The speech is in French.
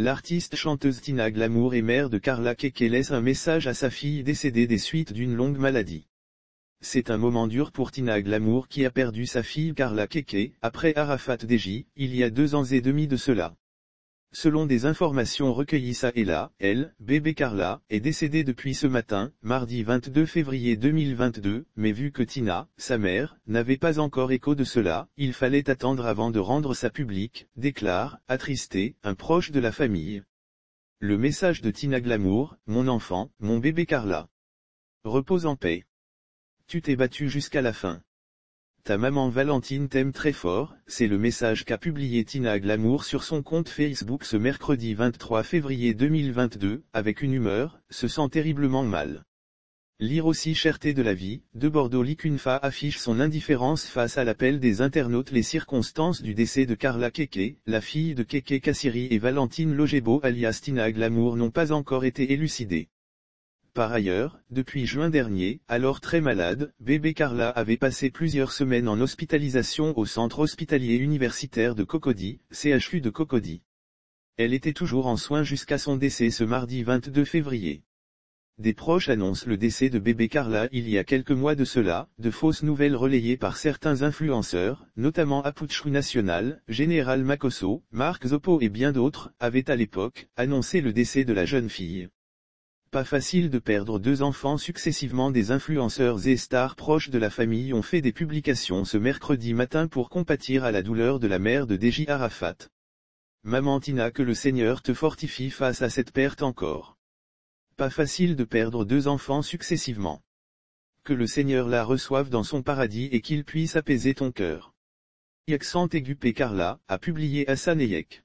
L'artiste chanteuse Tina Glamour et mère de Carla Keke laisse un message à sa fille décédée des suites d'une longue maladie. C'est un moment dur pour Tina Glamour qui a perdu sa fille Carla Keke, après Arafat Deji, il y a deux ans et demi de cela. Selon des informations recueillies ça et là, elle, bébé Carla, est décédée depuis ce matin, mardi 22 février 2022, mais vu que Tina, sa mère, n'avait pas encore écho de cela, il fallait attendre avant de rendre ça public, déclare, attristé, un proche de la famille. Le message de Tina Glamour, mon enfant, mon bébé Carla. Repose en paix. Tu t'es battu jusqu'à la fin. Ta maman Valentine t'aime très fort, c'est le message qu'a publié Tina Glamour sur son compte Facebook ce mercredi 23 février 2022, avec une humeur, se sent terriblement mal. Lire aussi Cherté de la vie, de Bordeaux Likunfa affiche son indifférence face à l'appel des internautes Les circonstances du décès de Carla Keke, la fille de Keke Kassiri et Valentine Logebo alias Tina Glamour n'ont pas encore été élucidées. Par ailleurs, depuis juin dernier, alors très malade, bébé Carla avait passé plusieurs semaines en hospitalisation au centre hospitalier universitaire de Cocody, CHU de Cocody. Elle était toujours en soins jusqu'à son décès ce mardi 22 février. Des proches annoncent le décès de bébé Carla il y a quelques mois de cela, de fausses nouvelles relayées par certains influenceurs, notamment Apuchru National, Général Makosso, Marc Zoppo et bien d'autres, avaient à l'époque, annoncé le décès de la jeune fille. Pas facile de perdre deux enfants successivement des influenceurs et stars proches de la famille ont fait des publications ce mercredi matin pour compatir à la douleur de la mère de Deji Arafat. Maman Tina que le Seigneur te fortifie face à cette perte encore. Pas facile de perdre deux enfants successivement. Que le Seigneur la reçoive dans son paradis et qu'il puisse apaiser ton cœur. Yaksant Egu Carla a publié Hassan Eyek.